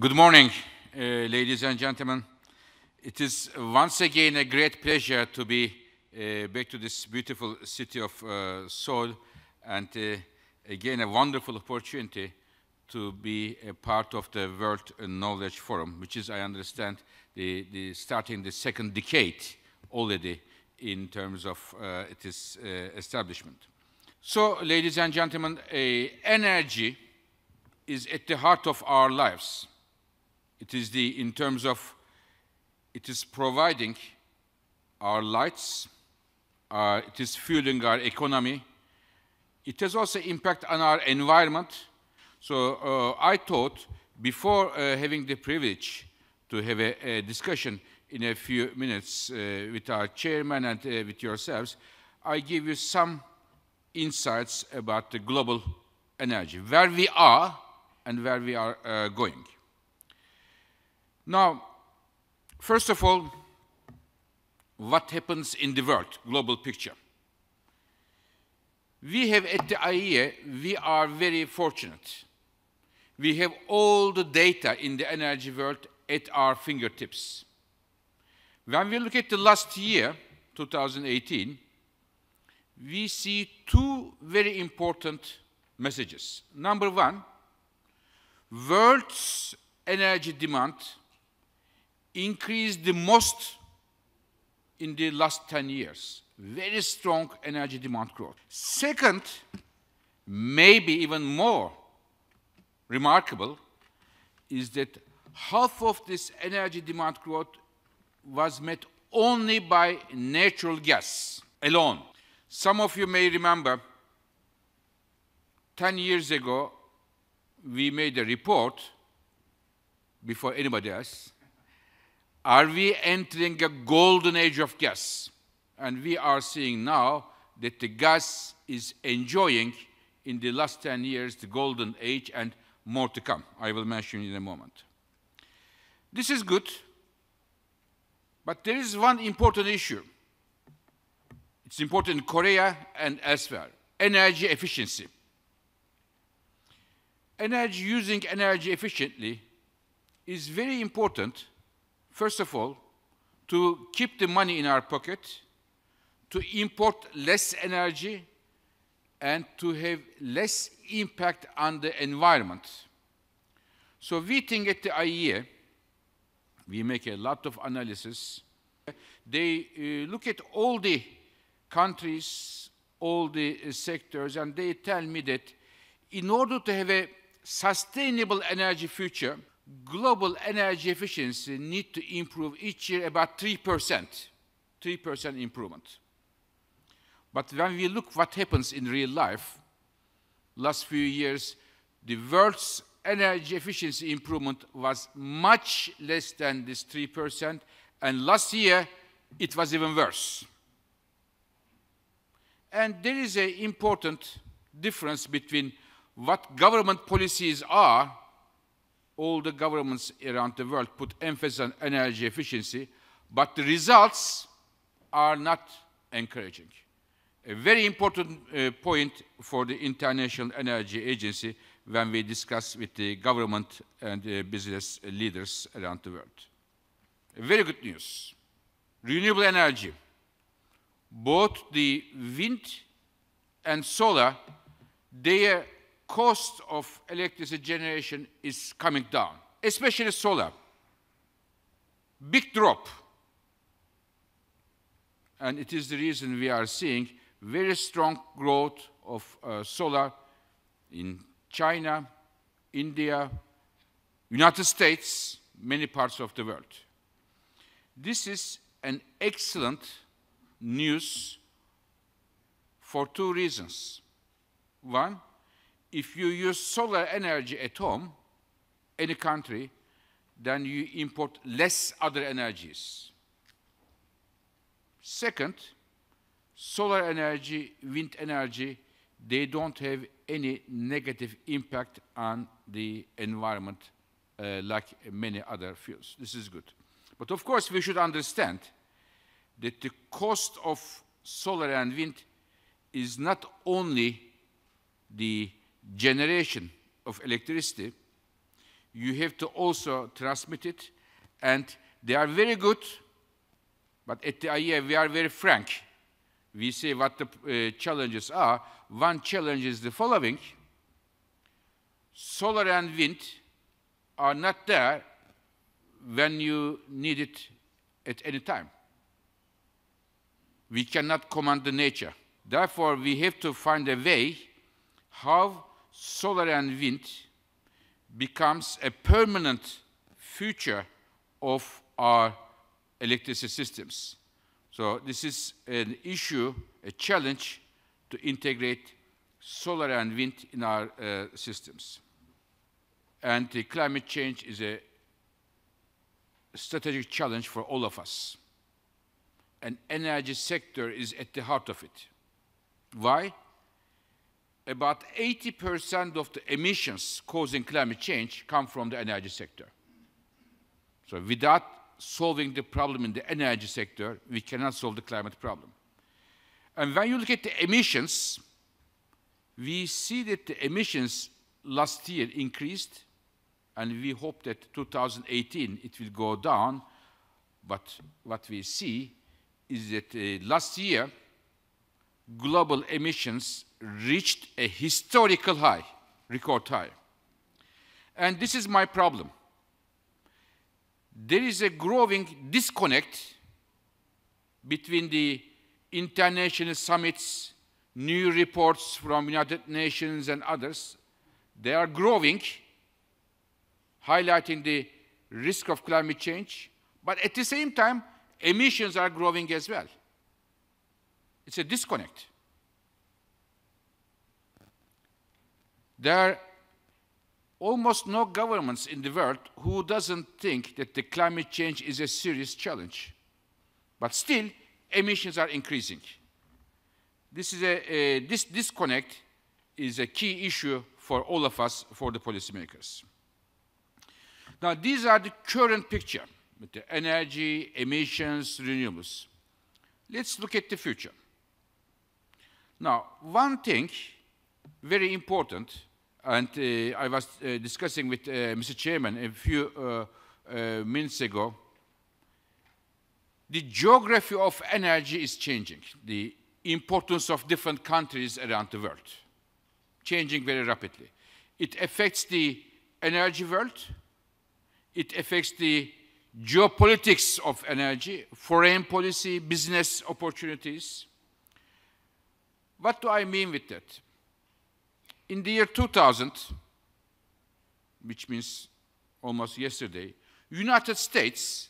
Good morning, uh, ladies and gentlemen. It is once again a great pleasure to be uh, back to this beautiful city of uh, Seoul and uh, again a wonderful opportunity to be a part of the World Knowledge Forum, which is, I understand, the, the starting the second decade already in terms of uh, its uh, establishment. So, ladies and gentlemen, energy is at the heart of our lives. It is the, in terms of, it is providing our lights, uh, it is fueling our economy. It has also impact on our environment. So uh, I thought before uh, having the privilege to have a, a discussion in a few minutes uh, with our chairman and uh, with yourselves, I give you some insights about the global energy, where we are and where we are uh, going. Now, first of all, what happens in the world, global picture. We have at the IEA, we are very fortunate. We have all the data in the energy world at our fingertips. When we look at the last year, 2018, we see two very important messages. Number one, world's energy demand increased the most in the last 10 years. Very strong energy demand growth. Second, maybe even more remarkable, is that half of this energy demand growth was met only by natural gas alone. Some of you may remember 10 years ago, we made a report before anybody else are we entering a golden age of gas? And we are seeing now that the gas is enjoying in the last 10 years the golden age and more to come. I will mention in a moment. This is good, but there is one important issue. It's important in Korea and elsewhere, energy efficiency. Energy, using energy efficiently is very important First of all, to keep the money in our pocket, to import less energy, and to have less impact on the environment. So we think at the IEA, we make a lot of analysis. They uh, look at all the countries, all the uh, sectors, and they tell me that in order to have a sustainable energy future, global energy efficiency need to improve each year about 3%, 3% improvement. But when we look what happens in real life, last few years, the world's energy efficiency improvement was much less than this 3%, and last year it was even worse. And there is an important difference between what government policies are all the governments around the world put emphasis on energy efficiency, but the results are not encouraging. A very important uh, point for the International Energy Agency when we discuss with the government and uh, business leaders around the world. Very good news. Renewable energy, both the wind and solar, they cost of electricity generation is coming down, especially solar. Big drop. And it is the reason we are seeing very strong growth of uh, solar in China, India, United States, many parts of the world. This is an excellent news for two reasons. One, if you use solar energy at home, any country, then you import less other energies. Second, solar energy, wind energy, they don't have any negative impact on the environment uh, like many other fuels. This is good. But of course, we should understand that the cost of solar and wind is not only the generation of electricity, you have to also transmit it. And they are very good, but at the IEA, uh, we are very frank. We say what the uh, challenges are. One challenge is the following. Solar and wind are not there when you need it at any time. We cannot command the nature. Therefore, we have to find a way how solar and wind becomes a permanent future of our electricity systems. So this is an issue, a challenge to integrate solar and wind in our uh, systems. And the climate change is a strategic challenge for all of us. And energy sector is at the heart of it. Why? about 80% of the emissions causing climate change come from the energy sector. So without solving the problem in the energy sector, we cannot solve the climate problem. And when you look at the emissions, we see that the emissions last year increased, and we hope that 2018 it will go down. But what we see is that uh, last year, global emissions reached a historical high, record high. And this is my problem. There is a growing disconnect between the international summits, new reports from United Nations and others. They are growing, highlighting the risk of climate change, but at the same time, emissions are growing as well. It's a disconnect. There are almost no governments in the world who doesn't think that the climate change is a serious challenge. But still, emissions are increasing. This, is a, a, this disconnect is a key issue for all of us, for the policymakers. Now, these are the current picture with the energy, emissions, renewables. Let's look at the future. Now, one thing very important, and uh, I was uh, discussing with uh, Mr. Chairman a few uh, uh, minutes ago, the geography of energy is changing. The importance of different countries around the world, changing very rapidly. It affects the energy world. It affects the geopolitics of energy, foreign policy, business opportunities. What do I mean with that? In the year 2000, which means almost yesterday, United States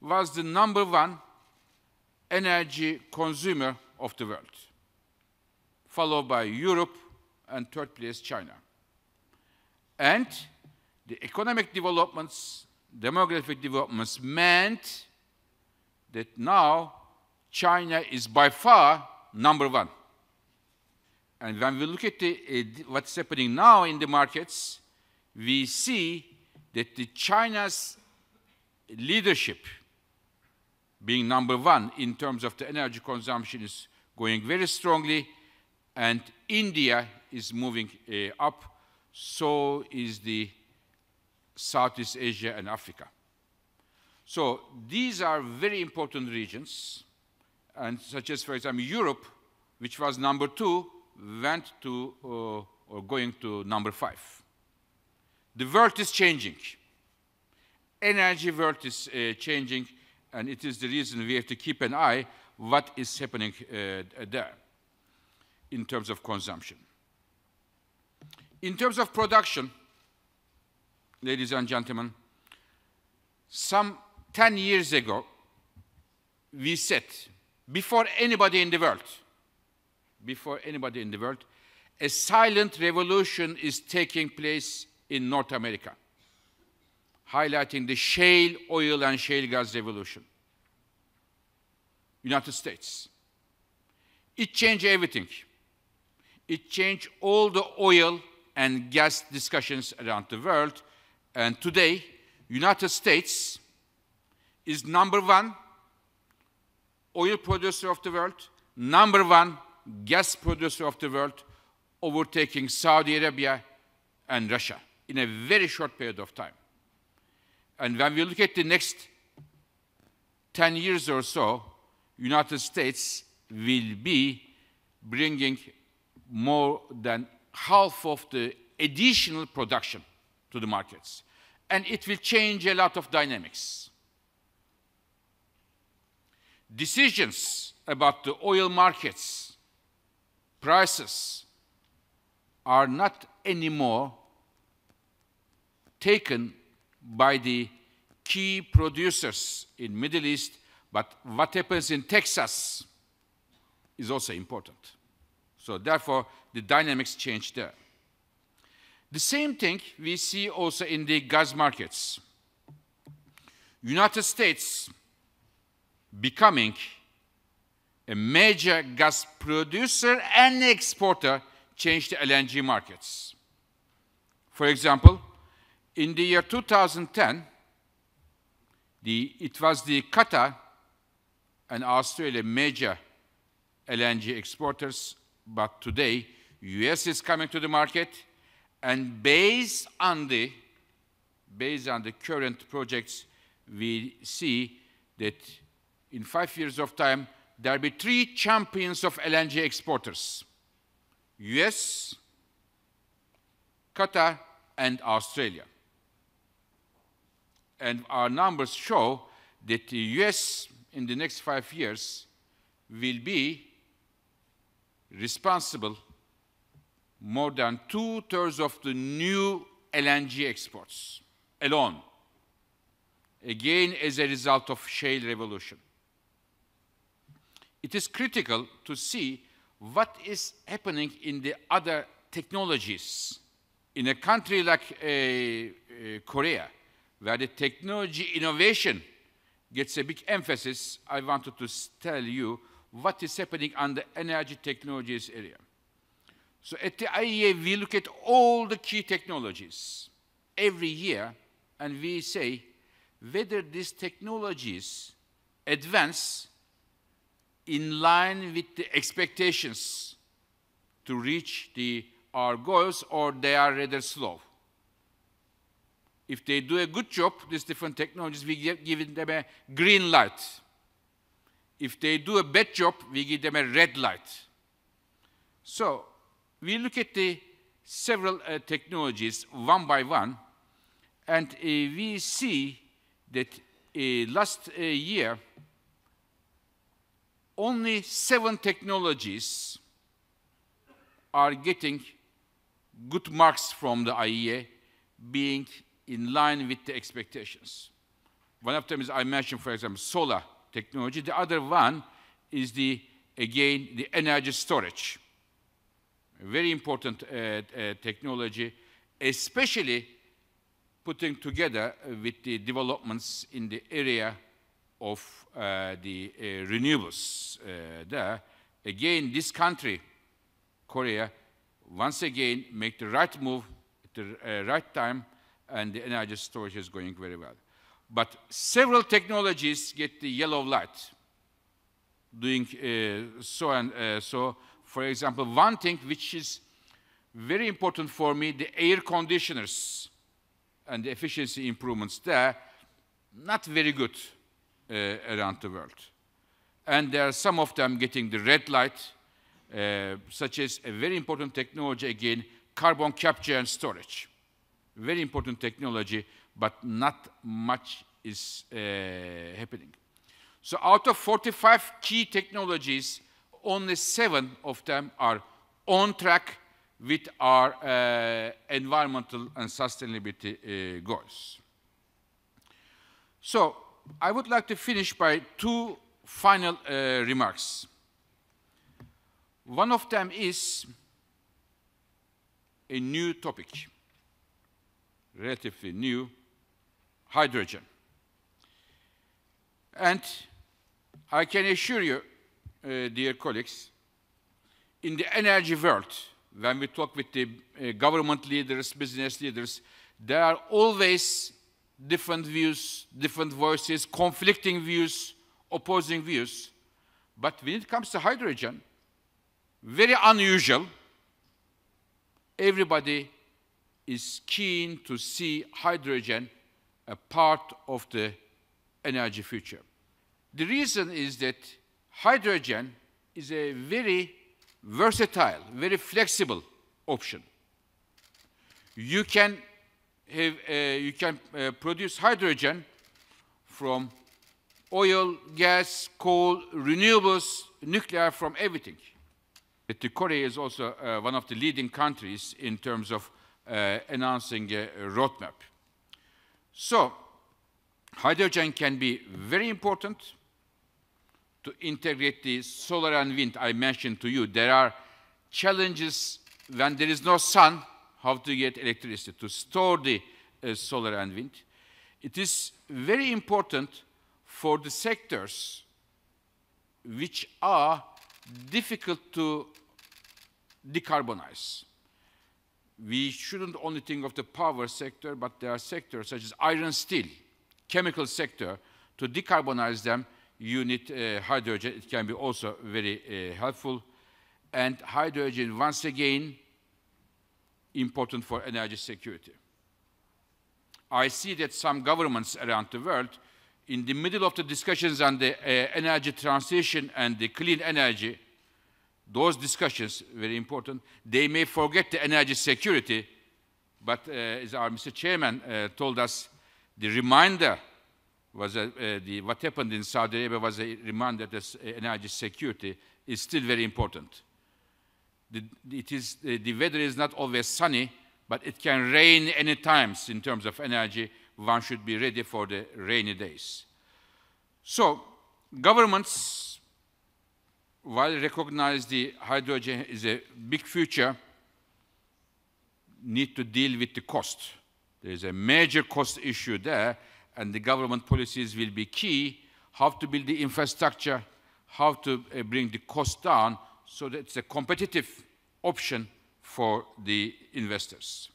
was the number one energy consumer of the world, followed by Europe and third place China. And the economic developments, demographic developments meant that now China is by far number one. And when we look at the, uh, what's happening now in the markets, we see that the China's leadership, being number one in terms of the energy consumption, is going very strongly, and India is moving uh, up. So is the Southeast Asia and Africa. So these are very important regions, and such as, for example, Europe, which was number two, went to uh, or going to number five. The world is changing. Energy world is uh, changing, and it is the reason we have to keep an eye what is happening uh, there in terms of consumption. In terms of production, ladies and gentlemen, some 10 years ago, we said, before anybody in the world, before anybody in the world, a silent revolution is taking place in North America, highlighting the shale oil and shale gas revolution. United States. It changed everything. It changed all the oil and gas discussions around the world. And today, United States is number one oil producer of the world, number one gas producer of the world, overtaking Saudi Arabia and Russia in a very short period of time. And when we look at the next 10 years or so, United States will be bringing more than half of the additional production to the markets. And it will change a lot of dynamics. Decisions about the oil markets prices are not anymore taken by the key producers in Middle East, but what happens in Texas is also important. So therefore, the dynamics change there. The same thing we see also in the gas markets. United States becoming a major gas producer and exporter, changed the LNG markets. For example, in the year 2010, the, it was the Qatar and Australia major LNG exporters, but today US is coming to the market and based on the based on the current projects we see that in 5 years of time there will be three champions of LNG exporters, US, Qatar, and Australia. And our numbers show that the US in the next five years will be responsible more than two-thirds of the new LNG exports alone, again as a result of shale revolution it is critical to see what is happening in the other technologies. In a country like uh, uh, Korea, where the technology innovation gets a big emphasis, I wanted to tell you what is happening on the energy technologies area. So at the IEA, we look at all the key technologies every year, and we say whether these technologies advance in line with the expectations to reach the, our goals, or they are rather slow. If they do a good job, these different technologies, we give, them a green light. If they do a bad job, we give them a red light. So we look at the several uh, technologies one by one, and uh, we see that uh, last year, only seven technologies are getting good marks from the IEA, being in line with the expectations. One of them is, I mentioned, for example, solar technology. The other one is the, again, the energy storage. A very important uh, uh, technology, especially putting together with the developments in the area of uh, the uh, renewables uh, there, again, this country, Korea, once again, make the right move at the right time, and the energy storage is going very well. But several technologies get the yellow light doing uh, so and uh, so. For example, one thing which is very important for me, the air conditioners and the efficiency improvements there, not very good. Eh, around the world. And there are some of them getting the red light, eh, such as a very important technology, again, carbon capture and storage. Very important technology, but not much is eh, happening. So out of 45 key technologies, only seven of them are on track with our uh, environmental and sustainability uh, goals. So I would like to finish by two final uh, remarks. One of them is a new topic, relatively new, hydrogen. And I can assure you, uh, dear colleagues, in the energy world, when we talk with the uh, government leaders, business leaders, they are always different views, different voices, conflicting views, opposing views. But when it comes to hydrogen, very unusual, everybody is keen to see hydrogen a part of the energy future. The reason is that hydrogen is a very versatile, very flexible option. You can have, uh, you can uh, produce hydrogen from oil, gas, coal, renewables, nuclear, from everything. The Korea is also uh, one of the leading countries in terms of uh, announcing a uh, roadmap. So, hydrogen can be very important to integrate the solar and wind I mentioned to you. There are challenges when there is no sun, how to get electricity, to store the uh, solar and wind. It is very important for the sectors which are difficult to decarbonize. We shouldn't only think of the power sector, but there are sectors such as iron steel, chemical sector. To decarbonize them, you need uh, hydrogen. It can be also very uh, helpful. And hydrogen, once again, important for energy security. I see that some governments around the world, in the middle of the discussions on the uh, energy transition and the clean energy, those discussions, very important, they may forget the energy security, but uh, as our Mr. Chairman uh, told us, the reminder was a, uh, uh, the, what happened in Saudi Arabia was a reminder that uh, energy security is still very important. The, it is, uh, the weather is not always sunny, but it can rain any times in terms of energy. One should be ready for the rainy days. So governments, while recognize the hydrogen is a big future, need to deal with the cost. There is a major cost issue there, and the government policies will be key, how to build the infrastructure, how to uh, bring the cost down, so that it's a competitive option for the investors.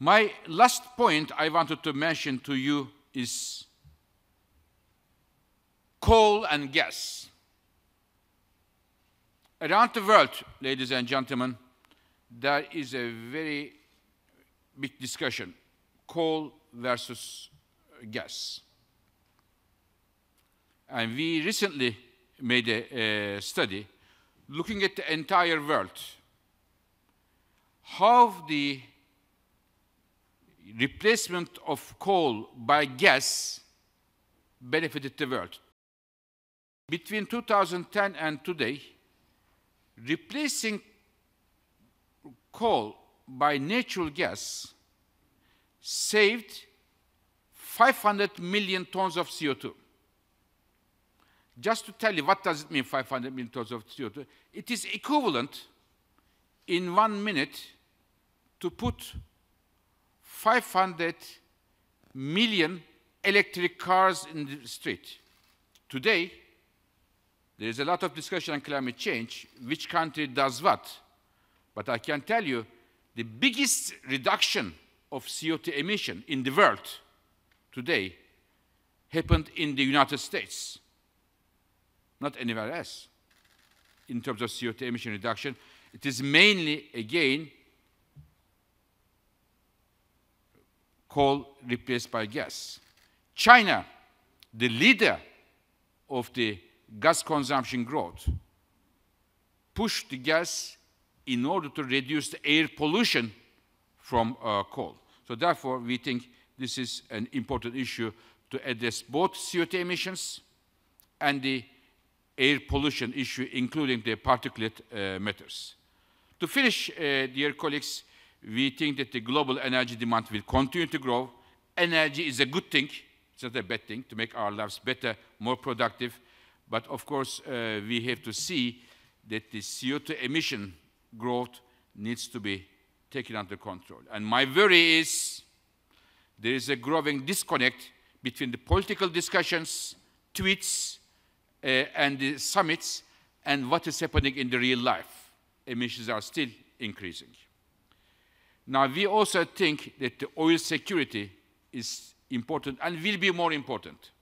My last point I wanted to mention to you is coal and gas. Around the world, ladies and gentlemen, there is a very big discussion, coal versus gas. And we recently made a, a study looking at the entire world, how the replacement of coal by gas benefited the world. Between 2010 and today, replacing coal by natural gas saved 500 million tons of CO2. Just to tell you, what does it mean, 500 million tons of CO2? It is equivalent in one minute to put 500 million electric cars in the street. Today, there is a lot of discussion on climate change, which country does what. But I can tell you, the biggest reduction of CO2 emission in the world today happened in the United States not anywhere else. In terms of CO2 emission reduction, it is mainly, again, coal replaced by gas. China, the leader of the gas consumption growth, pushed the gas in order to reduce the air pollution from uh, coal. So therefore, we think this is an important issue to address both CO2 emissions and the air pollution issue, including the particulate uh, matters. To finish, uh, dear colleagues, we think that the global energy demand will continue to grow. Energy is a good thing. It's not a bad thing to make our lives better, more productive. But of course, uh, we have to see that the CO2 emission growth needs to be taken under control. And my worry is there is a growing disconnect between the political discussions, tweets, uh, and the summits and what is happening in the real life. Emissions are still increasing. Now, we also think that the oil security is important and will be more important.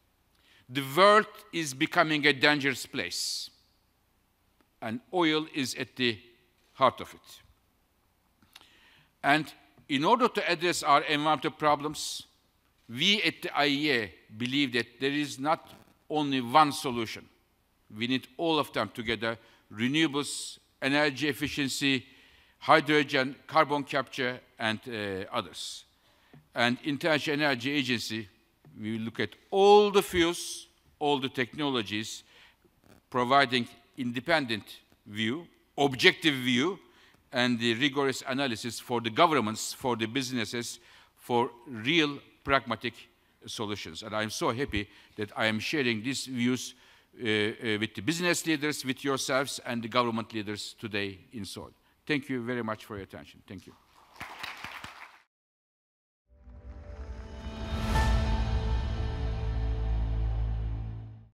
The world is becoming a dangerous place, and oil is at the heart of it. And in order to address our environmental problems, we at the IEA believe that there is not only one solution. We need all of them together, renewables, energy efficiency, hydrogen, carbon capture, and uh, others. And International Energy Agency, we look at all the fuels, all the technologies, providing independent view, objective view, and the rigorous analysis for the governments, for the businesses, for real pragmatic solutions. And I'm so happy that I am sharing these views uh, uh, with the business leaders, with yourselves, and the government leaders today in Seoul. Thank you very much for your attention. Thank you.